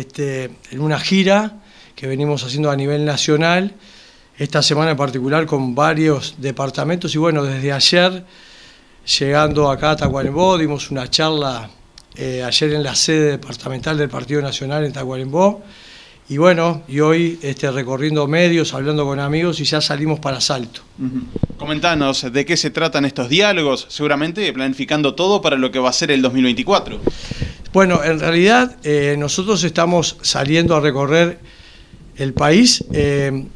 Este, en una gira que venimos haciendo a nivel nacional, esta semana en particular con varios departamentos y bueno, desde ayer, llegando acá a Tacuarembó, dimos una charla eh, ayer en la sede departamental del Partido Nacional en Tacuarembó y bueno, y hoy este, recorriendo medios, hablando con amigos y ya salimos para Salto. Comentanos, ¿de qué se tratan estos diálogos? Seguramente planificando todo para lo que va a ser el 2024. Bueno, en realidad eh, nosotros estamos saliendo a recorrer el país eh,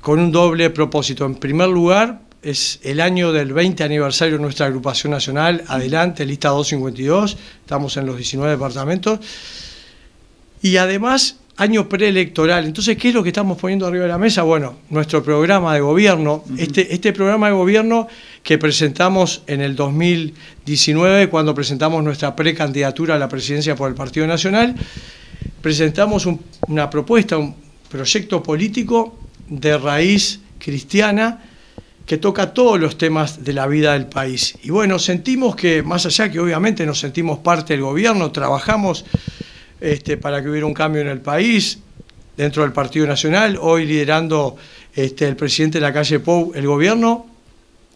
con un doble propósito. En primer lugar, es el año del 20 aniversario de nuestra agrupación nacional, adelante, lista 252, estamos en los 19 departamentos. Y además año preelectoral. Entonces, ¿qué es lo que estamos poniendo arriba de la mesa? Bueno, nuestro programa de gobierno, este, este programa de gobierno que presentamos en el 2019, cuando presentamos nuestra precandidatura a la presidencia por el Partido Nacional, presentamos una propuesta, un proyecto político de raíz cristiana que toca todos los temas de la vida del país. Y bueno, sentimos que, más allá que obviamente nos sentimos parte del gobierno, trabajamos este, para que hubiera un cambio en el país, dentro del Partido Nacional, hoy liderando este, el presidente de la calle Pou el gobierno.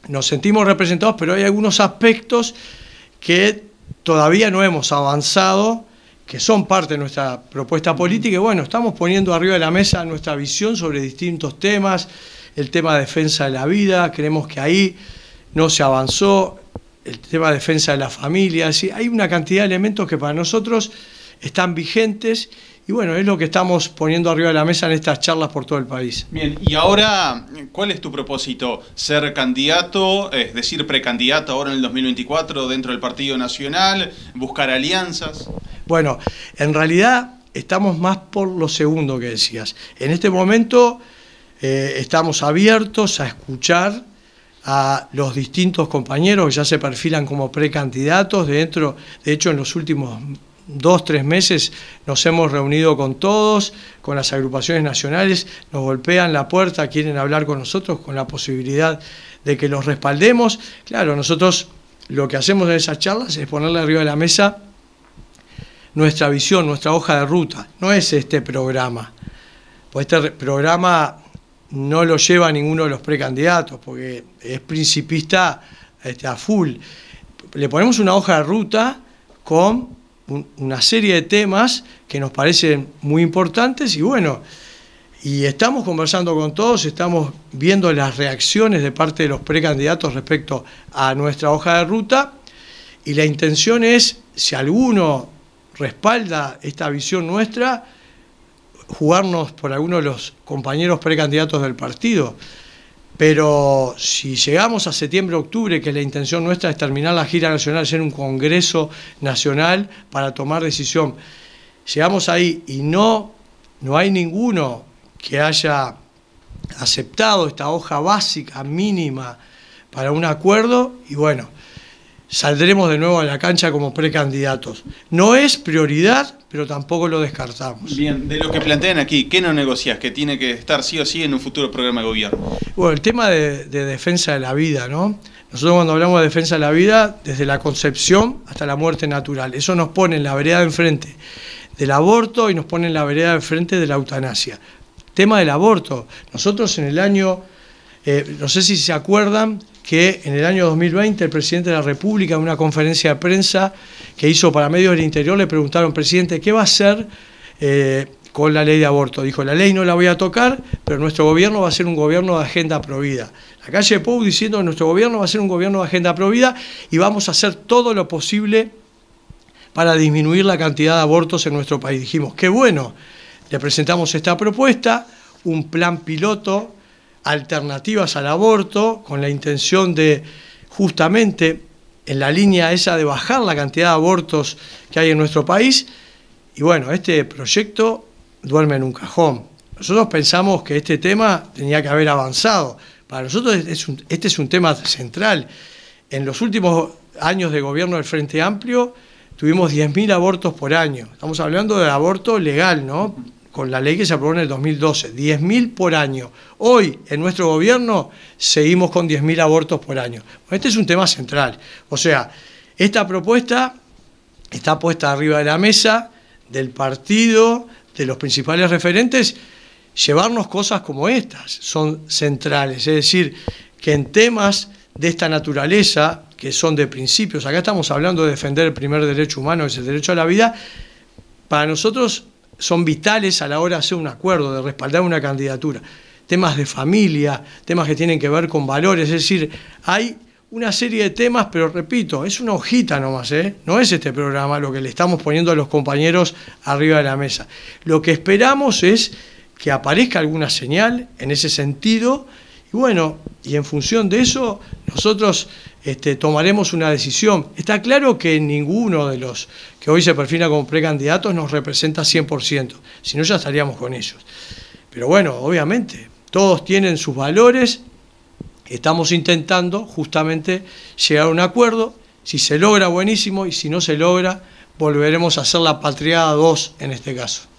Nos sentimos representados, pero hay algunos aspectos que todavía no hemos avanzado, que son parte de nuestra propuesta política y bueno, estamos poniendo arriba de la mesa nuestra visión sobre distintos temas, el tema de defensa de la vida, creemos que ahí no se avanzó, el tema de defensa de la familia, hay una cantidad de elementos que para nosotros están vigentes y bueno, es lo que estamos poniendo arriba de la mesa en estas charlas por todo el país. Bien, y ahora, ¿cuál es tu propósito? ¿Ser candidato, es decir, precandidato ahora en el 2024 dentro del Partido Nacional? ¿Buscar alianzas? Bueno, en realidad estamos más por lo segundo que decías. En este momento eh, estamos abiertos a escuchar a los distintos compañeros que ya se perfilan como precandidatos. Dentro, de hecho, en los últimos dos, tres meses nos hemos reunido con todos, con las agrupaciones nacionales, nos golpean la puerta, quieren hablar con nosotros con la posibilidad de que los respaldemos. Claro, nosotros lo que hacemos en esas charlas es ponerle arriba de la mesa nuestra visión, nuestra hoja de ruta. No es este programa, pues este programa no lo lleva ninguno de los precandidatos porque es principista este, a full. Le ponemos una hoja de ruta con una serie de temas que nos parecen muy importantes y bueno, y estamos conversando con todos, estamos viendo las reacciones de parte de los precandidatos respecto a nuestra hoja de ruta y la intención es, si alguno respalda esta visión nuestra, jugarnos por alguno de los compañeros precandidatos del partido. Pero si llegamos a septiembre, octubre, que la intención nuestra es terminar la gira nacional, hacer un congreso nacional para tomar decisión, llegamos ahí y no, no hay ninguno que haya aceptado esta hoja básica mínima para un acuerdo, y bueno, saldremos de nuevo a la cancha como precandidatos. No es prioridad, pero tampoco lo descartamos. Bien, de lo que plantean aquí, ¿qué no negocias? Que tiene que estar sí o sí en un futuro programa de gobierno. Bueno, el tema de, defensa de la vida, ¿no? Nosotros cuando hablamos de defensa de la vida, desde la concepción hasta la muerte natural, eso nos pone en la vereda de enfrente del aborto y nos pone en la vereda de enfrente de la eutanasia. Tema del aborto, nosotros en el año, eh, no sé si se acuerdan, que en el año 2020 el presidente de la República, en una conferencia de prensa que hizo para medios del interior, le preguntaron, presidente, ¿qué va a hacer eh, con la ley de aborto? Dijo, la ley no la voy a tocar, pero nuestro gobierno va a ser un gobierno de agenda prohibida. La calle Pou diciendo que nuestro gobierno va a ser un gobierno de agenda prohibida y vamos a hacer todo lo posible para disminuir la cantidad de abortos en nuestro país. Dijimos, qué bueno, le presentamos esta propuesta, un plan piloto alternativas al aborto con la intención de justamente en la línea esa de bajar la cantidad de abortos que hay en nuestro país. Y bueno, este proyecto duerme en un cajón. Nosotros pensamos que este tema tenía que haber avanzado. Para nosotros es este es un tema central. En los últimos años de gobierno del Frente Amplio tuvimos 10.000 abortos por año. Estamos hablando de aborto legal, ¿no? con la ley que se aprobó en el 2012, 10.000 por año. Hoy, en nuestro gobierno, seguimos con 10.000 abortos por año. este es un tema central. O sea, esta propuesta está puesta arriba de la mesa del partido, de los principales referentes, llevarnos cosas como estas son centrales. Es decir, que en temas de esta naturaleza, que son de principios, acá estamos hablando de defender el primer derecho humano, que es el derecho a la vida, para nosotros son vitales a la hora de hacer un acuerdo, de respaldar una candidatura. Temas de familia, temas que tienen que ver con valores, es decir, hay una serie de temas, pero repito, es una hojita nomás, ¿eh? no es este programa lo que le estamos poniendo a los compañeros arriba de la mesa. Lo que esperamos es que aparezca alguna señal en ese sentido y bueno, y en función de eso, nosotros este, tomaremos una decisión. Está claro que ninguno de los que hoy se perfila como precandidatos nos representa 100%, si no ya estaríamos con ellos. Pero bueno, obviamente, todos tienen sus valores, estamos intentando justamente llegar a un acuerdo, si se logra buenísimo y si no se logra, volveremos a hacer la patriada 2 en este caso.